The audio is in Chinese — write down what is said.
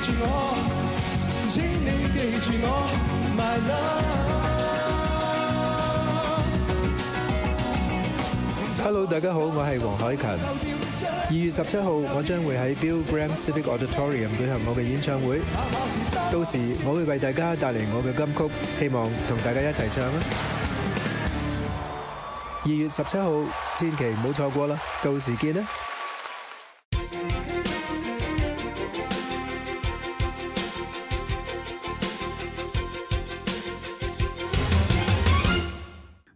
Hello，大家好，我系黄海芹。二月十七号，我将会喺 Bill Graham Civic Auditorium 举行我嘅演唱会。到时我会为大家带嚟我嘅金曲，希望同大家一齐唱啊！二月十七号，千祈唔好错过啦，到时见啦！